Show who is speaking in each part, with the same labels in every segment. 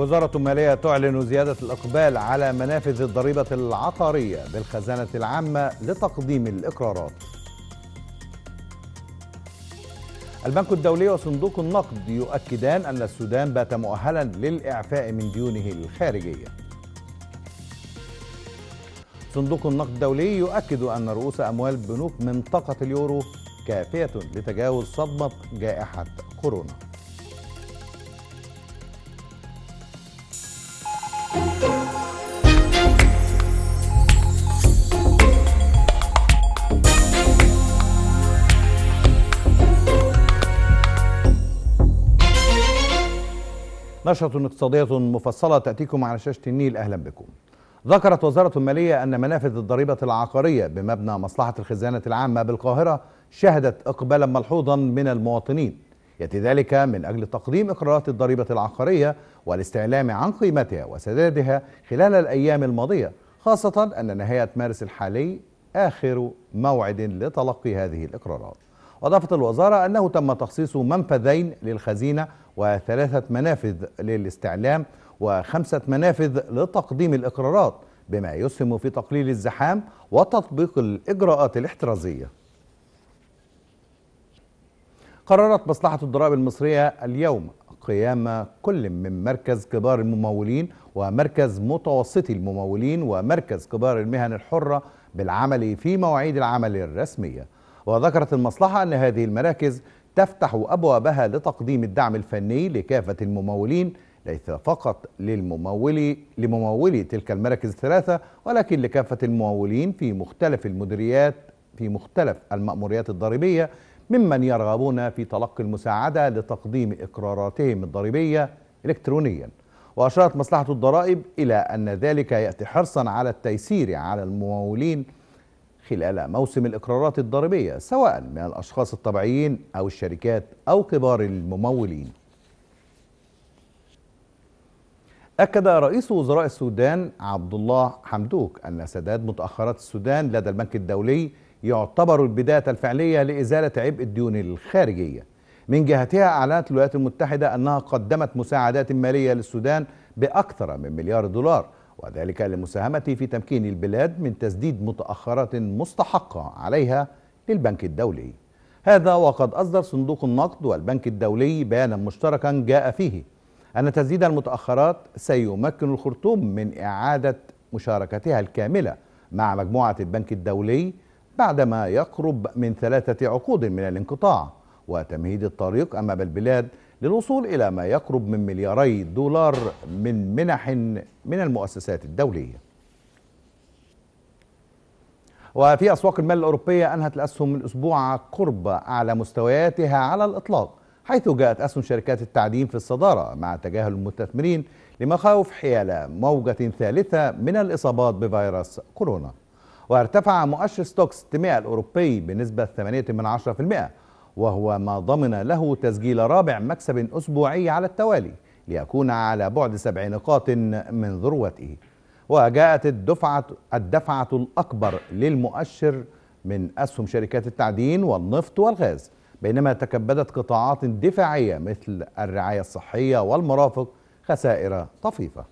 Speaker 1: وزارة المالية تعلن زيادة الإقبال على منافذ الضريبة العقارية بالخزانة العامة لتقديم الإقرارات البنك الدولي وصندوق النقد يؤكدان أن السودان بات مؤهلا للإعفاء من ديونه الخارجية صندوق النقد الدولي يؤكد أن رؤوس أموال بنوك منطقة اليورو كافية لتجاوز صدمة جائحة كورونا نشرة اقتصادية مفصلة تأتيكم على شاشة النيل أهلا بكم ذكرت وزارة المالية أن منافذ الضريبة العقارية بمبنى مصلحة الخزانة العامة بالقاهرة شهدت إقبالا ملحوظا من المواطنين يأتي ذلك من أجل تقديم إقرارات الضريبة العقارية والاستعلام عن قيمتها وسدادها خلال الأيام الماضية خاصة أن نهاية مارس الحالي آخر موعد لتلقي هذه الإقرارات وأضافت الوزارة أنه تم تخصيص منفذين للخزينة وثلاثة منافذ للاستعلام وخمسة منافذ لتقديم الإقرارات بما يسهم في تقليل الزحام وتطبيق الإجراءات الاحترازية قررت مصلحة الضرائب المصرية اليوم قيام كل من مركز كبار الممولين ومركز متوسطي الممولين ومركز كبار المهن الحرة بالعمل في مواعيد العمل الرسمية وذكرت المصلحة أن هذه المراكز تفتح أبوابها لتقديم الدعم الفني لكافة الممولين ليس فقط للممول لممولي تلك المراكز الثلاثة ولكن لكافة الممولين في مختلف المديريات في مختلف المأموريات الضريبية ممن يرغبون في تلقي المساعدة لتقديم إقراراتهم الضريبية إلكترونيا وأشارت مصلحة الضرائب إلى أن ذلك يأتي حرصا على التيسير على الممولين خلال موسم الإقرارات الضريبية سواء من الأشخاص الطبيعيين أو الشركات أو كبار الممولين أكد رئيس وزراء السودان عبد الله حمدوك أن سداد متأخرات السودان لدى البنك الدولي يعتبر البداية الفعلية لإزالة عبء الديون الخارجية من جهتها أعلنت الولايات المتحدة أنها قدمت مساعدات مالية للسودان بأكثر من مليار دولار وذلك لمساهمة في تمكين البلاد من تسديد متأخرات مستحقة عليها للبنك الدولي هذا وقد أصدر صندوق النقد والبنك الدولي بيانا مشتركا جاء فيه أن تسديد المتأخرات سيمكن الخرطوم من إعادة مشاركتها الكاملة مع مجموعة البنك الدولي بعدما يقرب من ثلاثة عقود من الانقطاع وتمهيد الطريق أمام البلاد للوصول إلى ما يقرب من ملياري دولار من منح من المؤسسات الدولية وفي أسواق المال الأوروبية أنهت الأسهم الأسبوع قرب أعلى مستوياتها على الإطلاق حيث جاءت أسهم شركات التعدين في الصدارة مع تجاهل المستثمرين لمخاوف حيال موجة ثالثة من الإصابات بفيروس كورونا وارتفع مؤشر ستوكس 600 الأوروبي بنسبة 8% وهو ما ضمن له تسجيل رابع مكسب أسبوعي على التوالي ليكون على بعد سبع نقاط من ذروته وجاءت الدفعة, الدفعة الأكبر للمؤشر من أسهم شركات التعدين والنفط والغاز بينما تكبدت قطاعات دفاعية مثل الرعاية الصحية والمرافق خسائر طفيفة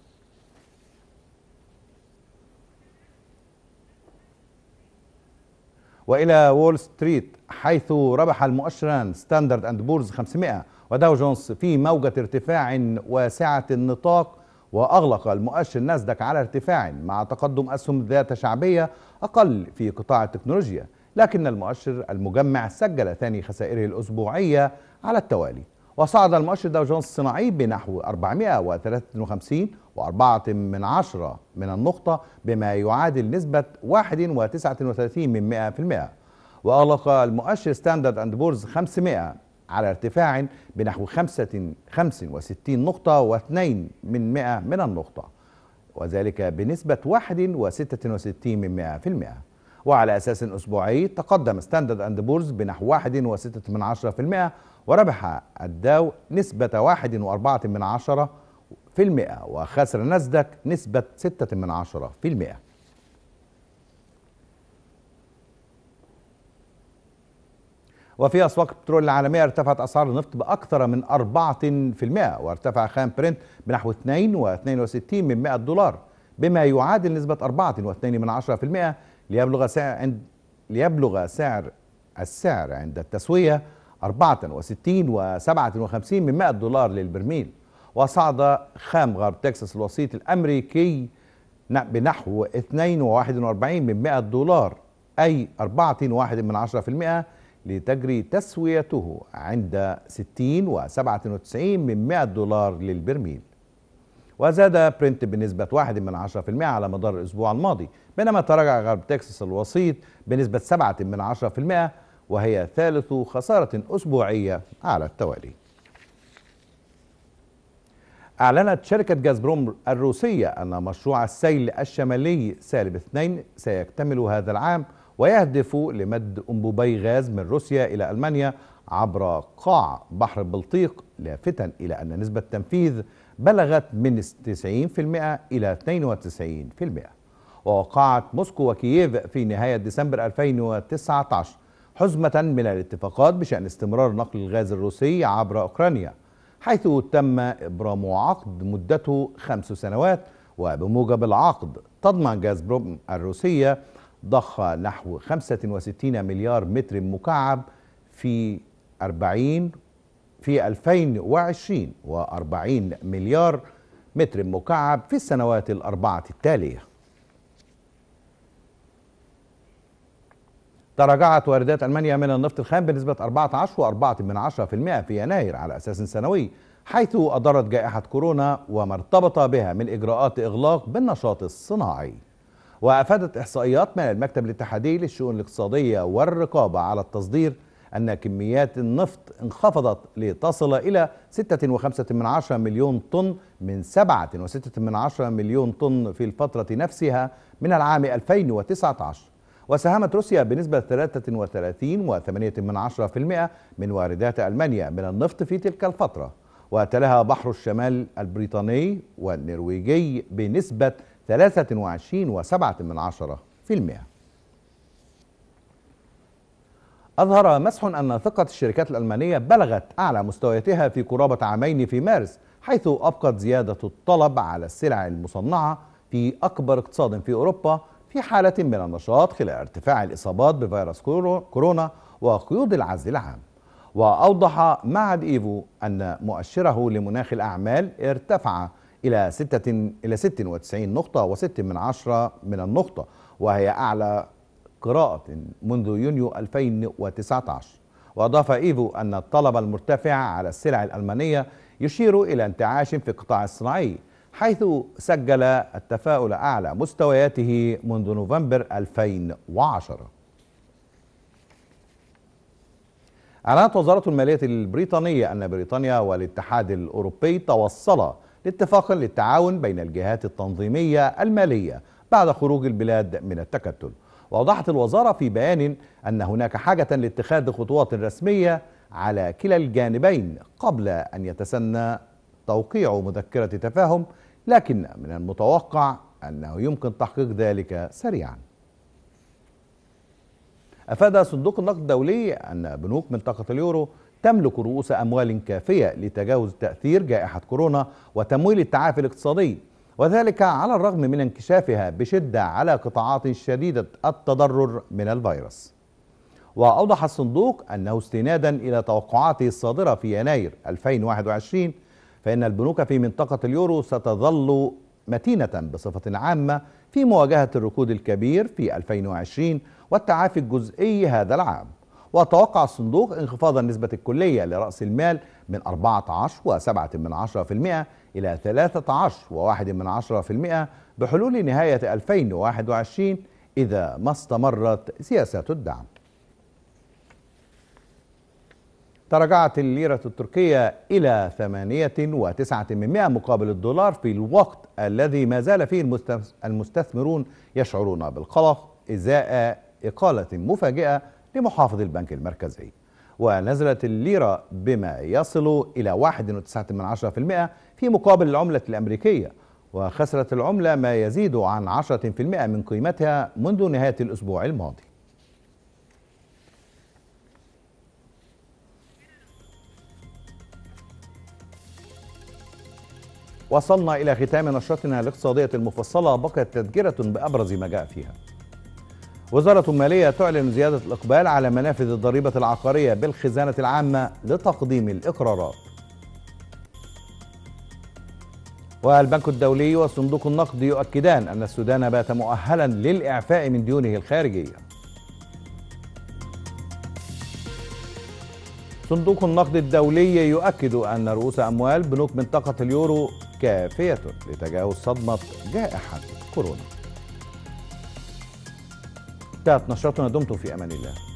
Speaker 1: وإلى وول ستريت حيث ربح المؤشران ستاندرد أند بورز 500 وداو جونز في موجة ارتفاع واسعة النطاق وأغلق المؤشر ناسداك على ارتفاع مع تقدم أسهم ذات شعبية أقل في قطاع التكنولوجيا لكن المؤشر المجمع سجل ثاني خسائره الأسبوعية على التوالي وصعد المؤشر داو جونز الصناعي بنحو 453 وأربعة من عشرة من النقطة بما يعادل نسبة 1.39 من 100% وأغلق المؤشر ستاندرد أند بورز 500 على ارتفاع بنحو 65 نقطة و2 من 100 من النقطة وذلك بنسبة 1.66 من 100% وعلى أساس أسبوعي تقدم ستاندرد أند بورز بنحو 1.6% وربح الداو نسبة 1.4% وخسر نزدك نسبة 6% من وفي أسواق البترول العالمية ارتفعت أسعار النفط بأكثر من 4% وارتفع خام برنت بنحو 2.62 من 100 دولار بما يعادل نسبة 4.2% ليبلغ سعر عند ليبلغ سعر السعر عند التسوية 64.57 من 100 دولار للبرميل وصعد خام غرب تكساس الوسيط الأمريكي بنحو 2.41 من 100 دولار أي 4.1% لتجري تسويته عند 60 و97 من 100 دولار للبرميل وزاد برنت بنسبة واحد من عشرة في المئة على مدار الأسبوع الماضي بينما تراجع غرب تكساس الوسيط بنسبة سبعة من عشرة في المئة وهي ثالث خسارة أسبوعية على التوالي أعلنت شركة جازبروم الروسية أن مشروع السيل الشمالي سالب اثنين سيكتمل هذا العام ويهدف لمد أنبوبي غاز من روسيا إلى ألمانيا عبر قاع بحر البلطيق لافتا إلى أن نسبة التنفيذ بلغت من 90% إلى 92% ووقعت موسكو وكييف في نهاية ديسمبر 2019 حزمة من الاتفاقات بشأن استمرار نقل الغاز الروسي عبر أوكرانيا حيث تم إبرام عقد مدته خمس سنوات وبموجب العقد تضمن غاز بروم الروسية ضخ نحو 65 مليار متر مكعب في 40 في 2020 و40 مليار متر مكعب في السنوات الأربعة التالية تراجعت واردات ألمانيا من النفط الخام بنسبة 14.4% في يناير على أساس سنوي حيث أضرت جائحة كورونا وما ارتبط بها من إجراءات إغلاق بالنشاط الصناعي وأفادت إحصائيات من المكتب الاتحادي للشؤون الاقتصادية والرقابة على التصدير أن كميات النفط انخفضت لتصل إلى 6.5 مليون طن من 7.6 مليون طن في الفترة نفسها من العام 2019 وساهمت روسيا بنسبة 33.8% من واردات ألمانيا من النفط في تلك الفترة وتلاها بحر الشمال البريطاني والنرويجي بنسبة 23.7% من عشرة في المئة أظهر مسح أن ثقة الشركات الألمانية بلغت أعلى مستوياتها في قرابة عامين في مارس حيث أبقت زيادة الطلب على السلع المصنعة في أكبر اقتصاد في أوروبا في حالة من النشاط خلال ارتفاع الإصابات بفيروس كورونا وقيود العزل العام وأوضح معهد إيفو أن مؤشره لمناخ الأعمال ارتفع إلى 6 إلى 96 نقطة و6 من عشرة من النقطة وهي أعلى قراءة منذ يونيو 2019 وأضاف إيفو أن الطلب المرتفع على السلع الألمانية يشير إلى انتعاش في القطاع الصناعي حيث سجل التفاؤل أعلى مستوياته منذ نوفمبر 2010 أعلنت وزارة المالية البريطانية أن بريطانيا والاتحاد الأوروبي توصلا لاتفاق للتعاون بين الجهات التنظيمية المالية بعد خروج البلاد من التكتل وأوضحت الوزارة في بيان أن هناك حاجة لاتخاذ خطوات رسمية على كلا الجانبين قبل أن يتسنى توقيع مذكرة تفاهم لكن من المتوقع أنه يمكن تحقيق ذلك سريعا أفاد صندوق النقد الدولي أن بنوك منطقة اليورو تملك رؤوس أموال كافية لتجاوز تأثير جائحة كورونا وتمويل التعافي الاقتصادي وذلك على الرغم من انكشافها بشدة على قطاعات شديدة التضرر من الفيروس وأوضح الصندوق أنه استنادا إلى توقعاته الصادرة في يناير 2021 فإن البنوك في منطقة اليورو ستظل متينة بصفة عامة في مواجهة الركود الكبير في 2020 والتعافي الجزئي هذا العام وتوقع الصندوق انخفاض النسبة الكلية لرأس المال من 14.7% و إلى 13.1% و بحلول نهاية 2021 إذا ما استمرت سياسات الدعم تراجعت الليرة التركية إلى 8.9 من مقابل الدولار في الوقت الذي ما زال فيه المستثمرون يشعرون بالقلق إزاء إقالة مفاجئة لمحافظ البنك المركزي ونزلت الليرة بما يصل إلى 1.9% في مقابل العملة الأمريكية وخسرت العملة ما يزيد عن 10% من قيمتها منذ نهاية الأسبوع الماضي وصلنا إلى ختام نشرتنا الاقتصادية المفصلة بقت تذكرة بأبرز ما جاء فيها وزارة المالية تعلن زيادة الإقبال على منافذ الضريبة العقارية بالخزانة العامة لتقديم الإقرارات والبنك الدولي والصندوق النقدي يؤكدان أن السودان بات مؤهلا للإعفاء من ديونه الخارجية صندوق النقد الدولي يؤكد أن رؤوس أموال بنوك منطقة اليورو كافية لتجاوز صدمة جائحة كورونا كتاب نشرتنا دمتم في امان الله